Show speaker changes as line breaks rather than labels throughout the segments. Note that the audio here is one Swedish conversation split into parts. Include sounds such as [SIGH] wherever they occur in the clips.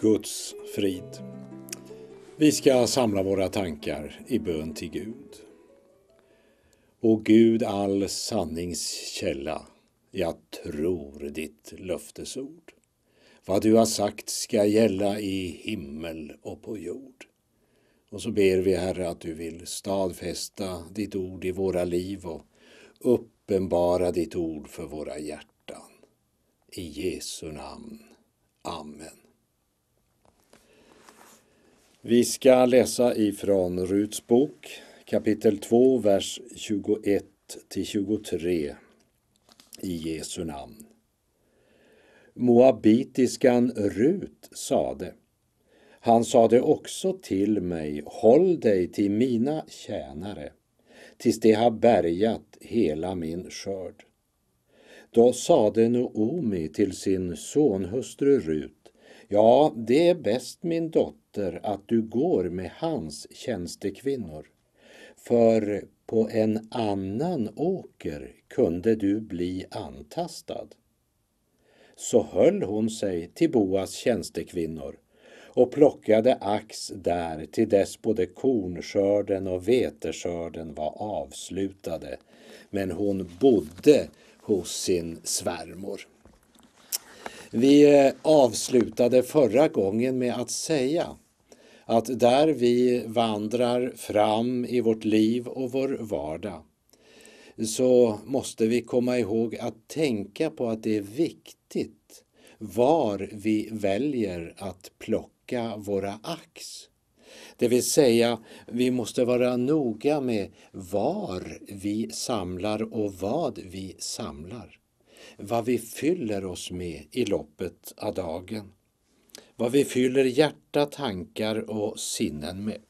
Guds frid. Vi ska samla våra tankar i bön till Gud. O Gud, all sanningskälla, jag tror ditt löftesord. Vad du har sagt ska gälla i himmel och på jord. Och så ber vi, Herre, att du vill stadfästa ditt ord i våra liv och uppenbara ditt ord för våra hjärtan. I Jesu namn. Amen. Vi ska läsa ifrån Ruts bok kapitel 2, vers 21 till 23 i Jesu namn. Moabitiskan Rut sade han sade också till mig, håll dig till mina tjänare, tills de har bärgat hela min skörd. Då sade Noomi till sin sonhustru Rut, ja, det är bäst min dotter efter att du går med hans tjänstekvinnor. För på en annan åker kunde du bli antastad. Så höll hon sig till Boas tjänstekvinnor och plockade ax där till dess både kornskörden och veteskörden var avslutade. Men hon bodde hos sin svärmor. Vi eh, avslutade förra gången med att säga att där vi vandrar fram i vårt liv och vår vardag så måste vi komma ihåg att tänka på att det är viktigt var vi väljer att plocka våra ax. Det vill säga, vi måste vara noga med var vi samlar och vad vi samlar. Vad vi fyller oss med i loppet av dagen vad vi fyller hjärta, tankar och sinnen med.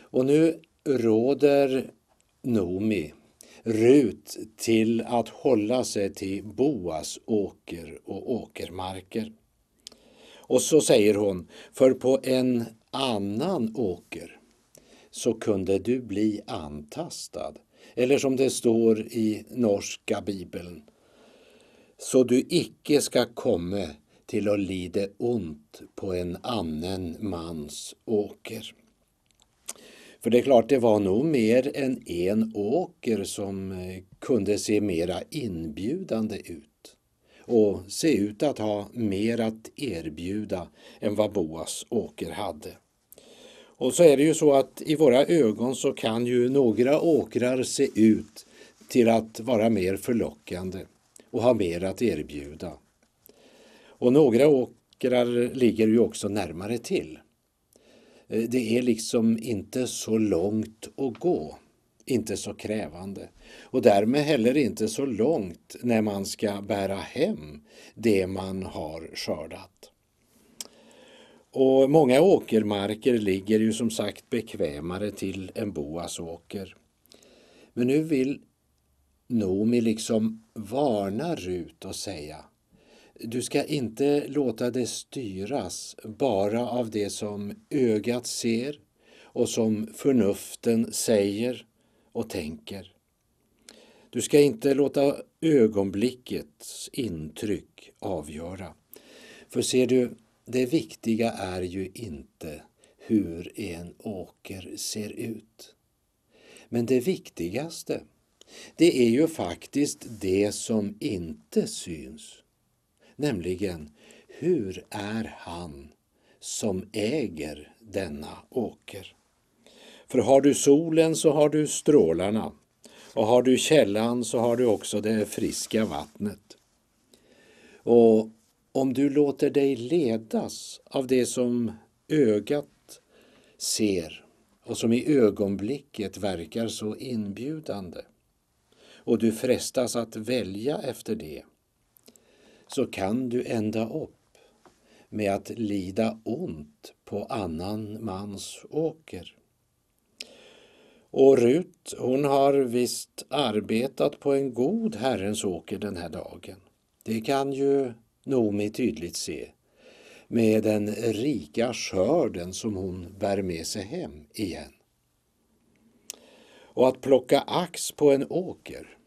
Och nu råder Nomi Rut till att hålla sig till Boas åker och åkermarker. Och så säger hon, för på en annan åker så kunde du bli antastad. Eller som det står i norska bibeln, så du icke ska komma till att lida ont på en annan mans åker. För det är klart, det var nog mer än en åker som eh, kunde se mera inbjudande ut och se ut att ha mer att erbjuda än vad Boas åker hade. Och så är det ju så att i våra ögon så kan ju några åkrar se ut till att vara mer förlockande och ha mer att erbjuda och några åkrar ligger ju också närmare till. Eh, det är liksom inte så långt att gå, inte så krävande och därmed heller inte så långt när man ska bära hem det man har skördat. Och många åkermarker ligger ju som sagt bekvämare till än boasåker. Men nu vill Nomi liksom varna Rut och säga du ska inte låta det styras bara av det som ögat ser och som förnuften säger och tänker. Du ska inte låta ögonblickets intryck avgöra. För ser du, det viktiga är ju inte hur en åker ser ut. Men det viktigaste, det är ju faktiskt det som inte syns nämligen hur är han som äger denna åker? För har du solen så har du strålarna och har du källan så har du också det friska vattnet. Och om du låter dig ledas av det som ögat ser och som i ögonblicket verkar så inbjudande och du frestas att välja efter det, så kan du ända upp med att lida ont på annan mans åker. Och Rut, hon har visst arbetat på en god Herrens åker den här dagen. Det kan ju Nomi tydligt se med den rika skörden som hon bär med sig hem igen. Och att plocka ax på en åker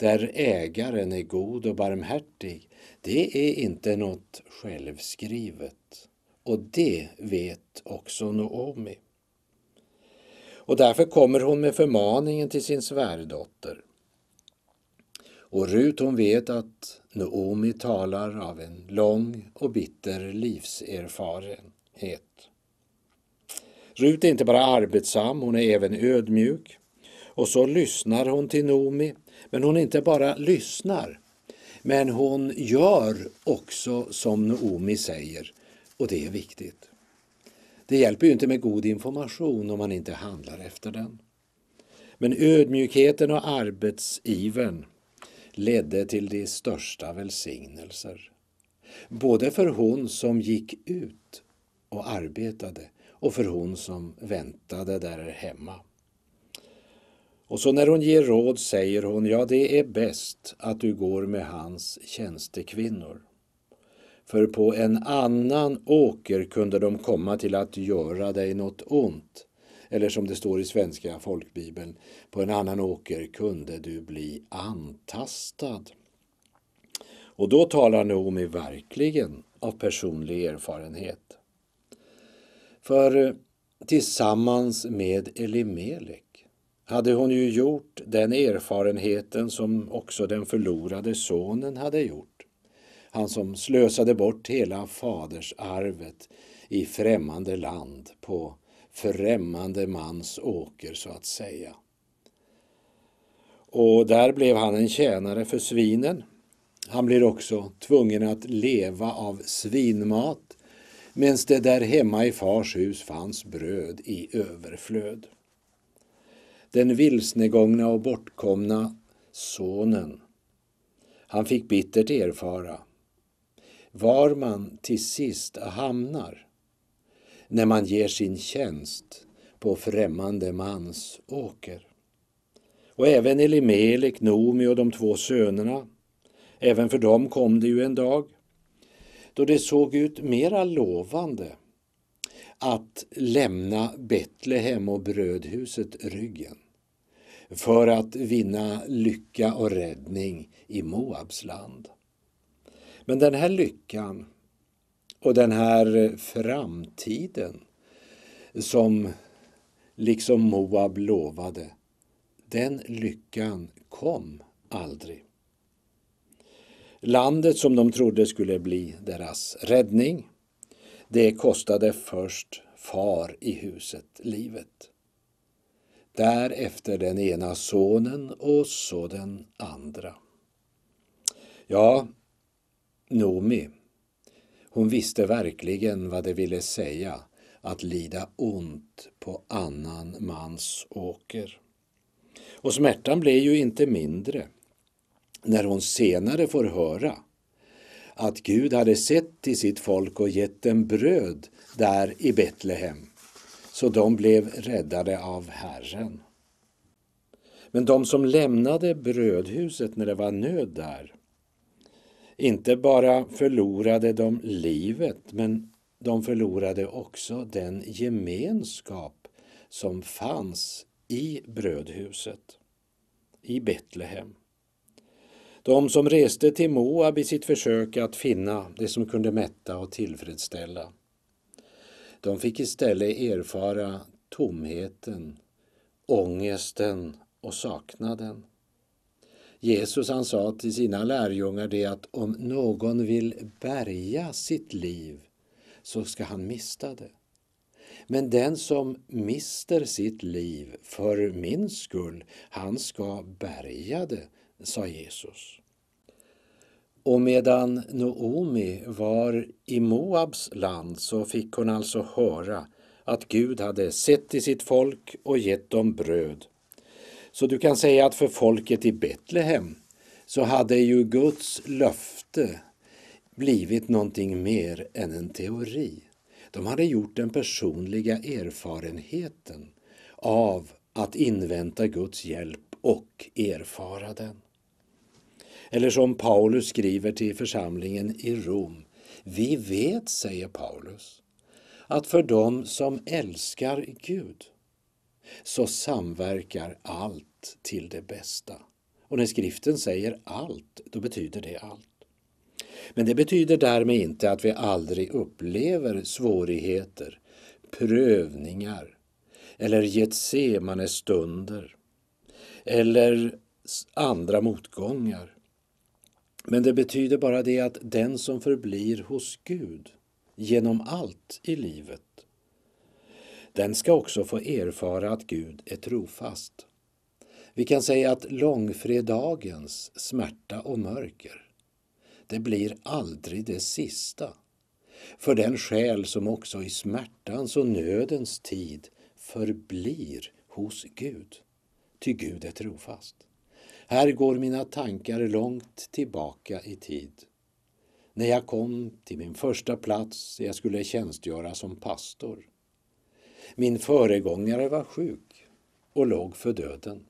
där ägaren är god och barmhärtig, det är inte något självskrivet. Och det vet också Noomi. Och därför kommer hon med förmaningen till sin svärdotter. Och Rut hon vet att Noomi talar av en lång och bitter livserfarenhet. Rut är inte bara arbetsam, hon är även ödmjuk. Och så lyssnar hon till Noomi men hon inte bara lyssnar, men hon gör också som Noomi säger. Och det är viktigt. Det hjälper ju inte med god information om man inte handlar efter den. Men ödmjukheten och arbetsiven ledde till de största välsignelser. Både för hon som gick ut och arbetade och för hon som väntade där hemma. Och så när hon ger råd säger hon, ja det är bäst att du går med hans tjänstekvinnor. För på en annan åker kunde de komma till att göra dig något ont. Eller som det står i svenska folkbibeln, på en annan åker kunde du bli antastad. Och då talar Naomi verkligen av personlig erfarenhet. För eh, tillsammans med Elimelek hade hon ju gjort den erfarenheten som också den förlorade sonen hade gjort. Han som slösade bort hela fadersarvet i främmande land på främmande mans åker så att säga. Och där blev han en tjänare för svinen. Han blir också tvungen att leva av svinmat medan det där hemma i fars hus fanns bröd i överflöd den vilsnegångna och bortkomna sonen. Han fick bittert erfara var man till sist hamnar när man ger sin tjänst på främmande mans åker. Och även Elimelek, Nomi och de två sönerna, även för dem kom det ju en dag då det såg ut mera lovande att lämna Betlehem och brödhuset ryggen för att vinna lycka och räddning i Moabs land. Men den här lyckan och den här framtiden som liksom Moab lovade, den lyckan kom aldrig. Landet som de trodde skulle bli deras räddning det kostade först far i huset livet. Därefter den ena sonen och så den andra. Ja, Nomi, hon visste verkligen vad det ville säga att lida ont på annan mans åker. Och smärtan blir ju inte mindre när hon senare får höra att Gud hade sett till sitt folk och gett dem bröd där i Betlehem. Så de blev räddade av Herren. Men de som lämnade brödhuset när det var nöd där, inte bara förlorade de livet, men de förlorade också den gemenskap som fanns i brödhuset, i Betlehem. De som reste till Moab i sitt försök att finna det som kunde mätta och tillfredsställa. De fick istället erfara tomheten, ångesten och saknaden. Jesus han sa till sina lärjungar det att om någon vill bärga sitt liv så ska han mista det. Men den som mister sitt liv för min skull, han ska bärga det sa Jesus. Och medan Noomi var i Moabs land så fick hon alltså höra att Gud hade sett till sitt folk och gett dem bröd. Så du kan säga att för folket i Betlehem så hade ju Guds löfte blivit någonting mer än en teori. De hade gjort den personliga erfarenheten av att invänta Guds hjälp och erfara den. Eller som Paulus skriver till församlingen i Rom. Vi vet, säger Paulus, att för dem som älskar Gud så samverkar allt till det bästa. Och när skriften säger allt, då betyder det allt. Men det betyder därmed inte att vi aldrig upplever svårigheter, prövningar eller Getsemane stunder eller andra motgångar men det betyder bara det att den som förblir hos Gud genom allt i livet, den ska också få erfara att Gud är trofast. Vi kan säga att långfredagens smärta och mörker, det blir aldrig det sista för den själ som också i smärtans och nödens tid förblir hos Gud. Ty Gud är trofast. Här går mina tankar långt tillbaka i tid. När jag kom till min första plats jag skulle tjänstgöra som pastor. Min föregångare var sjuk och låg för döden.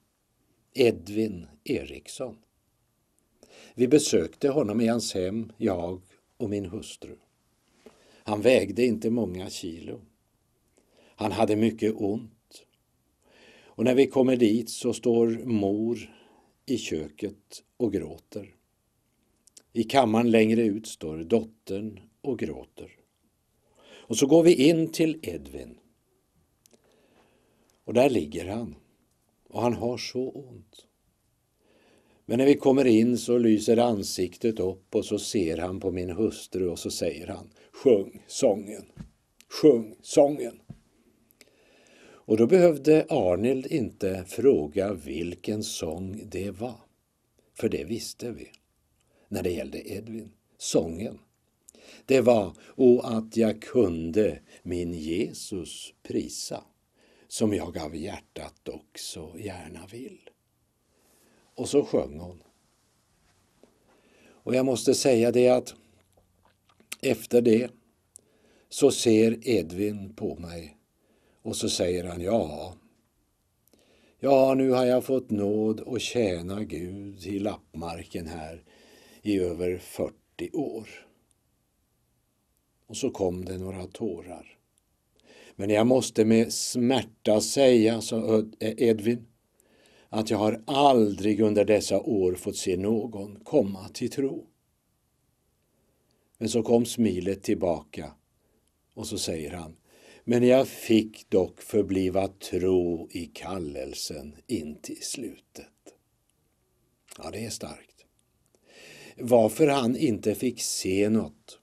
Edvin Eriksson. Vi besökte honom i hans hem, jag och min hustru. Han vägde inte många kilo. Han hade mycket ont. Och när vi kommer dit så står mor i köket och gråter. I kammaren längre ut står dottern och gråter. Och så går vi in till Edvin. Och där ligger han. Och han har så ont. Men när vi kommer in så lyser ansiktet upp och så ser han på min hustru och så säger han Sjung sången. Sjung sången. Och då behövde Arnild inte fråga vilken sång det var. För det visste vi. När det gällde Edvin, sången. Det var O att jag kunde min Jesus prisa, som jag av hjärtat också gärna vill. Och så sjöng hon. Och jag måste säga det att efter det så ser Edvin på mig och så säger han ja. Ja, nu har jag fått nåd och tjäna Gud i lappmarken här i över 40 år. Och så kom det några tårar. Men jag måste med smärta säga, sa Edvin, att jag har aldrig under dessa år fått se någon komma till tro. Men så kom smilet tillbaka och så säger han men jag fick dock förbliva tro i kallelsen in till slutet. Ja, det är starkt. Varför han inte fick se något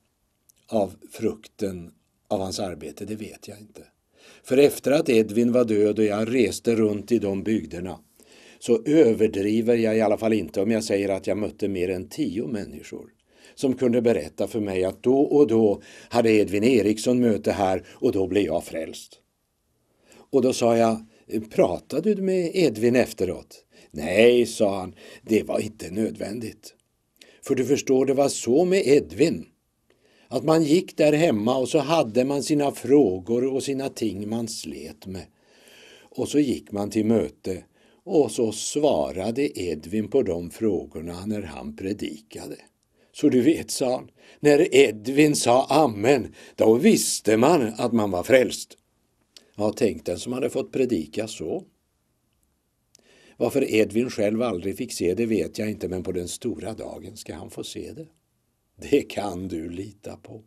av frukten av hans arbete, det vet jag inte. För efter att Edvin var död och jag reste runt i de bygderna så överdriver jag i alla fall inte om jag säger att jag mötte mer än tio människor som kunde berätta för mig att då och då hade Edvin Eriksson möte här och då blev jag frälst. Och då sa jag, pratade du med Edvin efteråt? Nej, sa han, det var inte nödvändigt. För du förstår, det var så med Edvin. Att man gick där hemma och så hade man sina frågor och sina ting man slet med. Och så gick man till möte och så svarade Edvin på de frågorna när han predikade. Så du vet, sa han, när Edvin sa amen, då visste man att man var frälst. Ja, tänk den som hade fått predika så. Varför Edvin själv aldrig fick se det vet jag inte, men på den stora dagen ska han få se det. Det kan du lita på.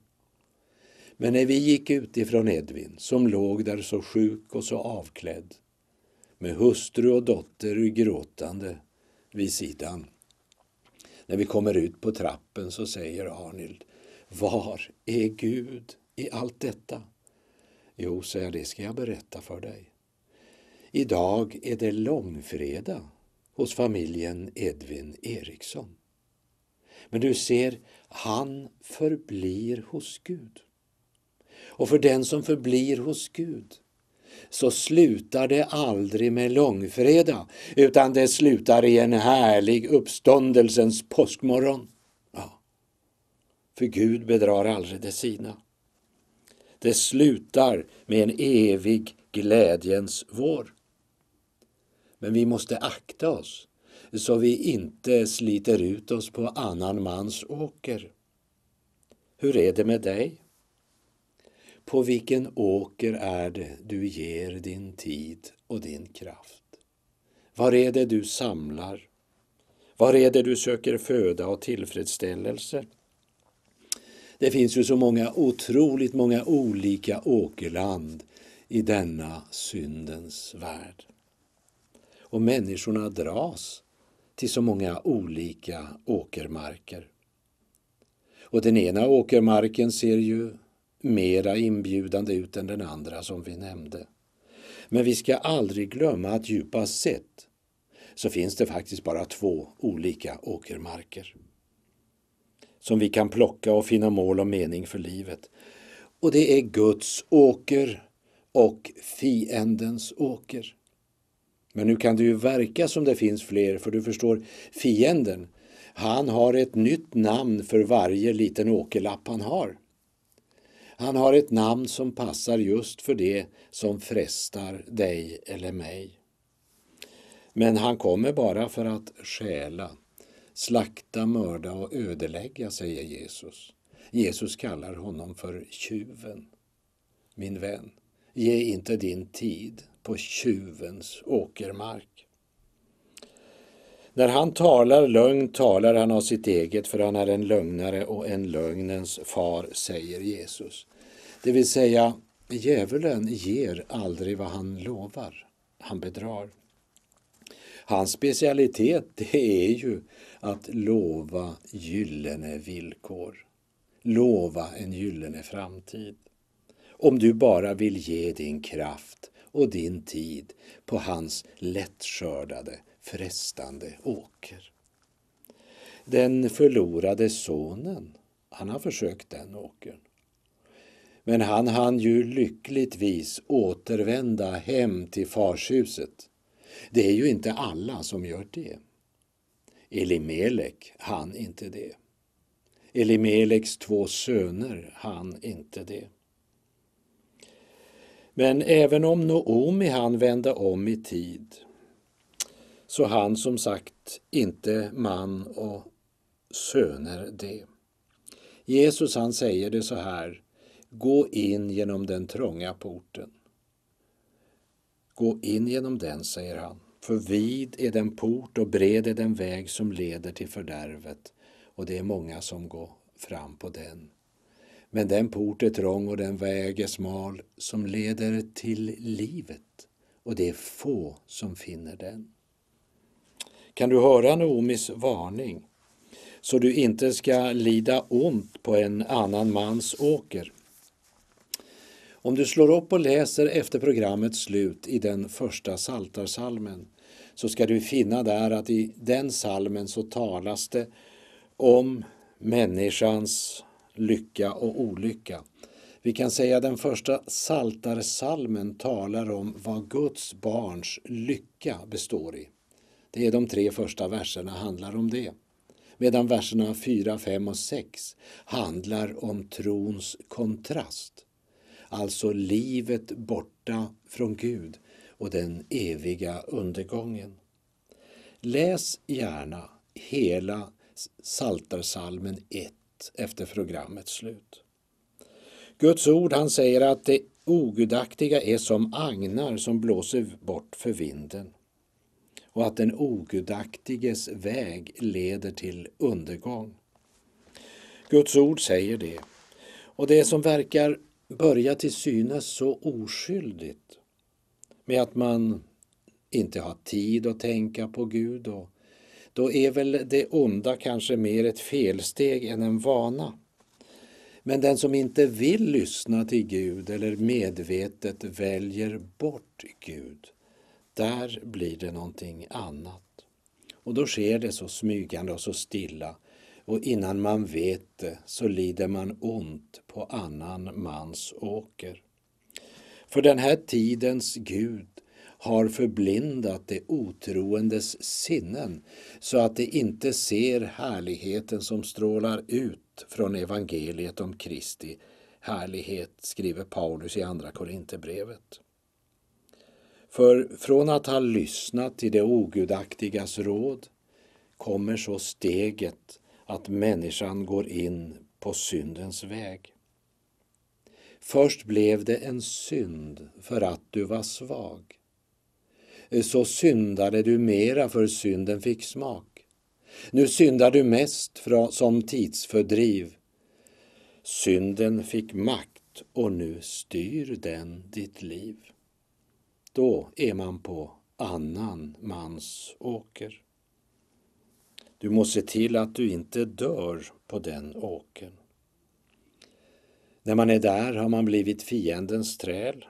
Men när vi gick ut ifrån Edvin, som låg där så sjuk och så avklädd, med hustru och dotter gråtande vid sidan, när vi kommer ut på trappen så säger Arnild Var är Gud i allt detta? Jo, säger jag, det ska jag berätta för dig. Idag är det långfredag hos familjen Edvin Eriksson. Men du ser, han förblir hos Gud. Och för den som förblir hos Gud så slutar det aldrig med långfredag utan det slutar i en härlig uppståndelsens påskmorgon. Ja. För Gud bedrar aldrig det sina. Det slutar med en evig glädjens vår. Men vi måste akta oss så vi inte sliter ut oss på annan mans åker. Hur är det med dig? På vilken åker är det du ger din tid och din kraft? Var är det du samlar? Var är det du söker föda och tillfredsställelse? Det finns ju så många otroligt många olika åkerland i denna syndens värld. Och människorna dras till så många olika åkermarker. Och den ena åkermarken ser ju mera inbjudande ut än den andra som vi nämnde. Men vi ska aldrig glömma att djupast sett så finns det faktiskt bara två olika åkermarker som vi kan plocka och finna mål och mening för livet. Och det är Guds åker och fiendens åker. Men nu kan det ju verka som det finns fler, för du förstår, fienden, han har ett nytt namn för varje liten åkerlapp han har. Han har ett namn som passar just för det som frestar dig eller mig. Men han kommer bara för att stjäla, slakta, mörda och ödelägga, säger Jesus. Jesus kallar honom för tjuven. Min vän, ge inte din tid på tjuvens åkermark. När han talar lögn talar han av sitt eget, för han är en lögnare och en lögnens far, säger Jesus. Det vill säga, djävulen ger aldrig vad han lovar. Han bedrar. Hans specialitet det är ju att lova gyllene villkor. Lova en gyllene framtid. Om du bara vill ge din kraft och din tid på hans lättskördade frestande åker. Den förlorade sonen, han har försökt den åkern. Men han hann ju lyckligtvis återvända hem till farshuset. Det är ju inte alla som gör det. Elimelek hann inte det. Elimeleks två söner hann inte det. Men även om Noomi hann vända om i tid så han som sagt inte man och söner det. Jesus han säger det så här, gå in genom den trånga porten. Gå in genom den, säger han, för vid är den port och bred är den väg som leder till fördärvet och det är många som går fram på den. Men den port är trång och den väg är smal som leder till livet och det är få som finner den. Kan du höra Noomis varning? Så du inte ska lida ont på en annan mans åker. Om du slår upp och läser efter programmets slut i den första saltarsalmen så ska du finna där att i den salmen så talas det om människans lycka och olycka. Vi kan säga den första saltarsalmen talar om vad Guds barns lycka består i. Det är de tre första verserna handlar om det. Medan verserna 4, 5 och 6 handlar om trons kontrast. Alltså livet borta från Gud och den eviga undergången. Läs gärna hela Saltarsalmen 1 efter programmets slut. Guds ord han säger att det ogudaktiga är som agnar som blåser bort för vinden och att den ogudaktiges väg leder till undergång. Guds ord säger det. Och det som verkar börja till synes så oskyldigt med att man inte har tid att tänka på Gud och då är väl det onda kanske mer ett felsteg än en vana. Men den som inte vill lyssna till Gud eller medvetet väljer bort Gud där blir det någonting annat. Och då sker det så smygande och så stilla och innan man vet det så lider man ont på annan mans åker. För den här tidens Gud har förblindat det otroendes sinnen så att det inte ser härligheten som strålar ut från evangeliet om Kristi härlighet, skriver Paulus i Andra Korinthierbrevet. För från att ha lyssnat till det ogudaktigas råd kommer så steget att människan går in på syndens väg. Först blev det en synd för att du var svag. Så syndade du mera för synden fick smak. Nu syndar du mest som tidsfördriv. Synden fick makt och nu styr den ditt liv då är man på annan mans åker. Du måste se till att du inte dör på den åkern. När man är där har man blivit fiendens träl.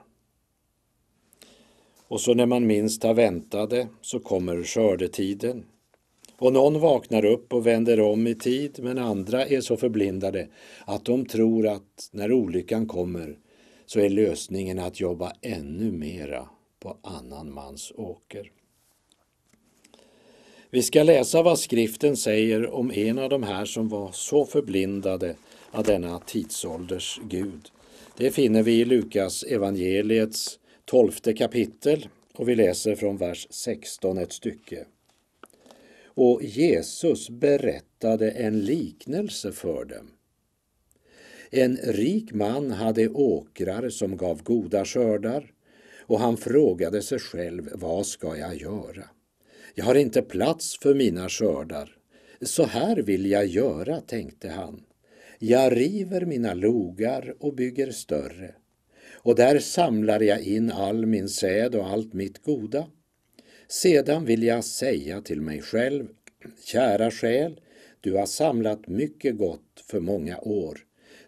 Och så när man minst har väntat det så kommer skördetiden. Och någon vaknar upp och vänder om i tid men andra är så förblindade att de tror att när olyckan kommer så är lösningen att jobba ännu mera på annan mans åker. Vi ska läsa vad skriften säger om en av de här som var så förblindade av denna tidsålders Gud. Det finner vi i Lukas evangeliets tolfte kapitel och vi läser från vers 16 ett stycke. Och Jesus berättade en liknelse för dem. En rik man hade åkrar som gav goda skördar och han frågade sig själv, vad ska jag göra? Jag har inte plats för mina skördar. Så här vill jag göra, tänkte han. Jag river mina logar och bygger större. Och där samlar jag in all min säd och allt mitt goda. Sedan vill jag säga till mig själv, kära själ, du har samlat mycket gott för många år.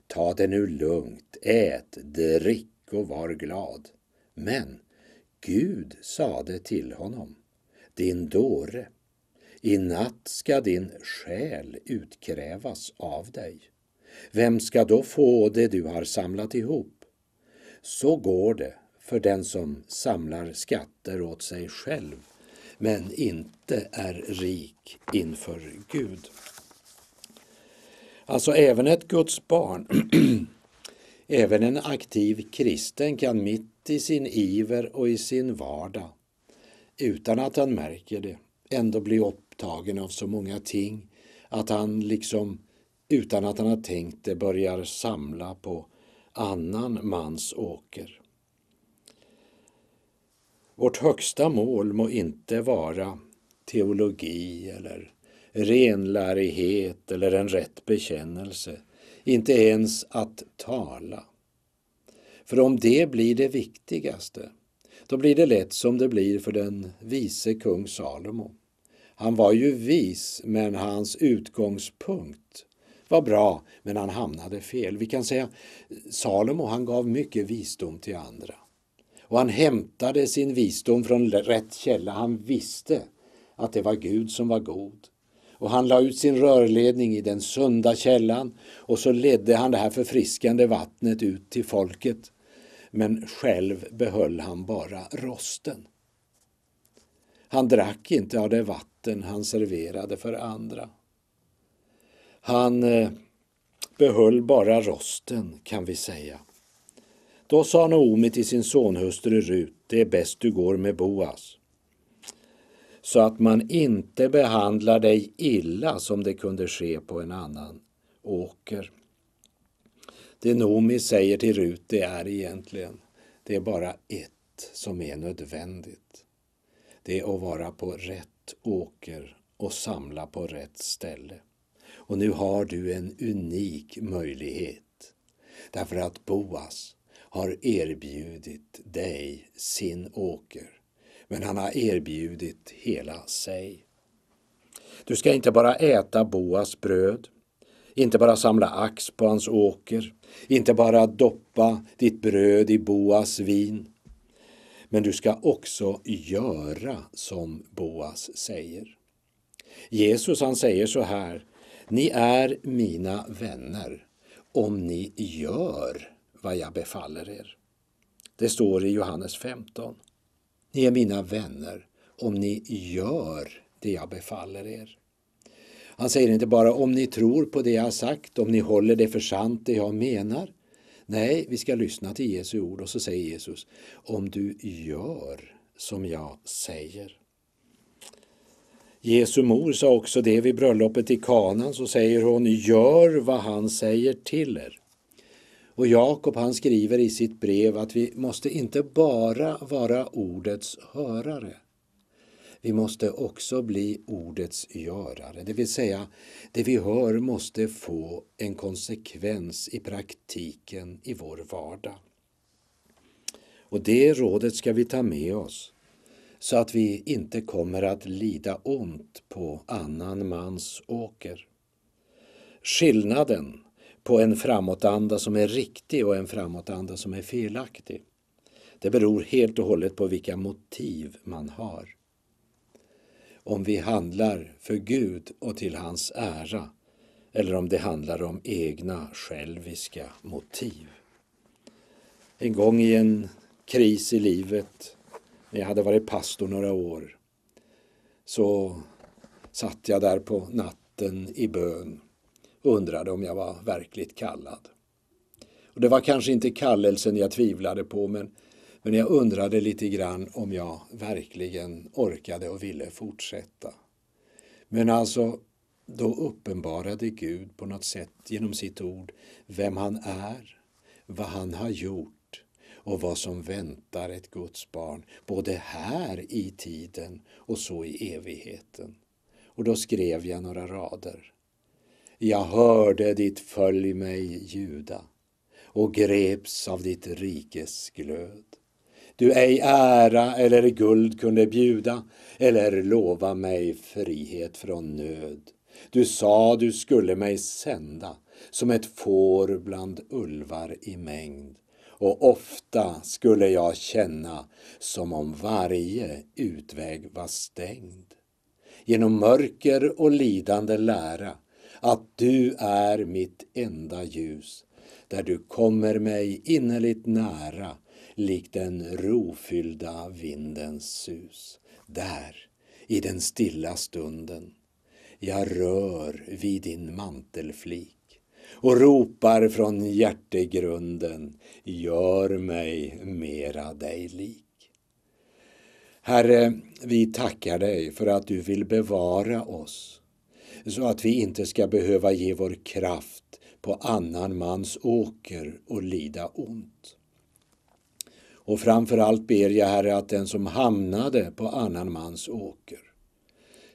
Ta det nu lugnt, ät, drick och var glad. Men Gud sade till honom, din dåre, i natt ska din själ utkrävas av dig. Vem ska då få det du har samlat ihop? Så går det för den som samlar skatter åt sig själv men inte är rik inför Gud. Alltså även ett Guds barn [CLEARS THROAT] Även en aktiv kristen kan mitt i sin iver och i sin vardag, utan att han märker det, ändå bli upptagen av så många ting att han liksom, utan att han har tänkt det, börjar samla på annan mans åker. Vårt högsta mål må inte vara teologi eller renlärighet eller en rätt bekännelse inte ens att tala. För om det blir det viktigaste, då blir det lätt som det blir för den vise kung Salomo. Han var ju vis, men hans utgångspunkt var bra, men han hamnade fel. Vi kan säga Salomo, han gav mycket visdom till andra. Och han hämtade sin visdom från rätt källa. Han visste att det var Gud som var god och han la ut sin rörledning i den sunda källan och så ledde han det här förfriskande vattnet ut till folket. Men själv behöll han bara rosten. Han drack inte av det vatten han serverade för andra. Han eh, behöll bara rosten, kan vi säga. Då sa Naomi till sin sonhustru Rut, det är bäst du går med Boas så att man inte behandlar dig illa som det kunde ske på en annan åker. Det Nomi säger till Rut det är egentligen, det är bara ett som är nödvändigt. Det är att vara på rätt åker och samla på rätt ställe. Och nu har du en unik möjlighet. Därför att Boas har erbjudit dig sin åker men han har erbjudit hela sig. Du ska inte bara äta Boas bröd, inte bara samla ax på hans åker, inte bara doppa ditt bröd i Boas vin. Men du ska också göra som Boas säger. Jesus han säger så här, ni är mina vänner om ni gör vad jag befaller er. Det står i Johannes 15. Ni är mina vänner om ni gör det jag befaller er. Han säger inte bara om ni tror på det jag har sagt, om ni håller det för sant det jag menar. Nej, vi ska lyssna till Jesu ord och så säger Jesus, om du gör som jag säger. Jesu mor sa också det vid bröllopet i kanan, så säger hon, gör vad han säger till er. Och Jakob han skriver i sitt brev att vi måste inte bara vara ordets hörare. Vi måste också bli ordets görare, det vill säga det vi hör måste få en konsekvens i praktiken i vår vardag. Och det rådet ska vi ta med oss så att vi inte kommer att lida ont på annan mans åker. Skillnaden på en framåtanda som är riktig och en framåtanda som är felaktig. Det beror helt och hållet på vilka motiv man har. Om vi handlar för Gud och till hans ära eller om det handlar om egna själviska motiv. En gång i en kris i livet, när jag hade varit pastor några år, så satt jag där på natten i bön undrade om jag var verkligt kallad. Och det var kanske inte kallelsen jag tvivlade på men, men jag undrade lite grann om jag verkligen orkade och ville fortsätta. Men alltså, då uppenbarade Gud på något sätt genom sitt ord vem han är, vad han har gjort och vad som väntar ett Guds barn, både här i tiden och så i evigheten. Och då skrev jag några rader. Jag hörde ditt följ mig, Juda, och greps av ditt rikes glöd. Du ej ära eller guld kunde bjuda eller lova mig frihet från nöd. Du sa du skulle mig sända som ett får bland ulvar i mängd och ofta skulle jag känna som om varje utväg var stängd. Genom mörker och lidande lära att du är mitt enda ljus, där du kommer mig innerligt nära, likt den rofyllda vindens sus. Där, i den stilla stunden, jag rör vid din mantelflik och ropar från hjärtegrunden, gör mig mera dig lik. Herre, vi tackar dig för att du vill bevara oss så att vi inte ska behöva ge vår kraft på annan mans åker och lida ont. Och framför allt ber jag, Herre, att den som hamnade på annan mans åker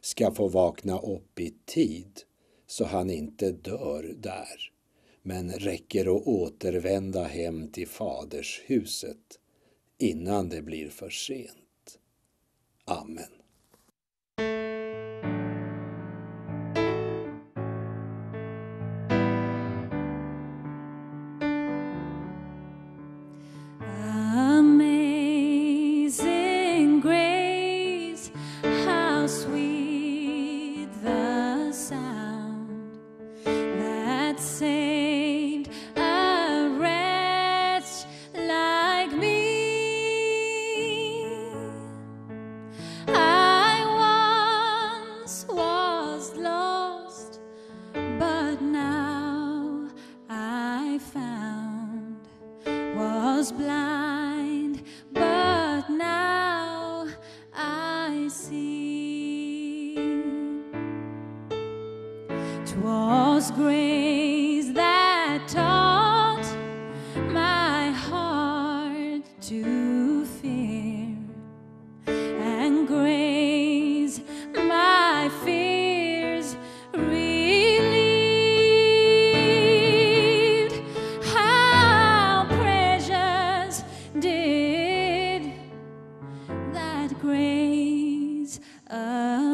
ska få vakna upp i tid så han inte dör där, men räcker att återvända hem till fadershuset innan det blir för sent. Amen.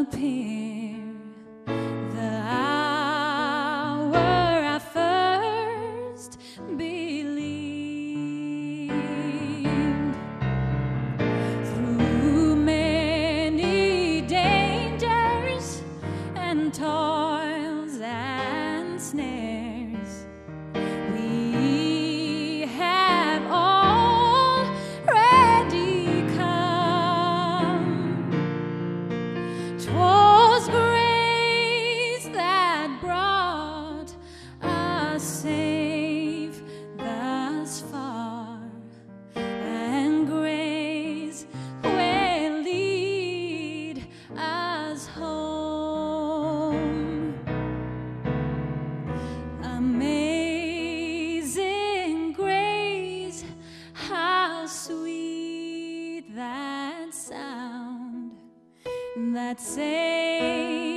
appear. that say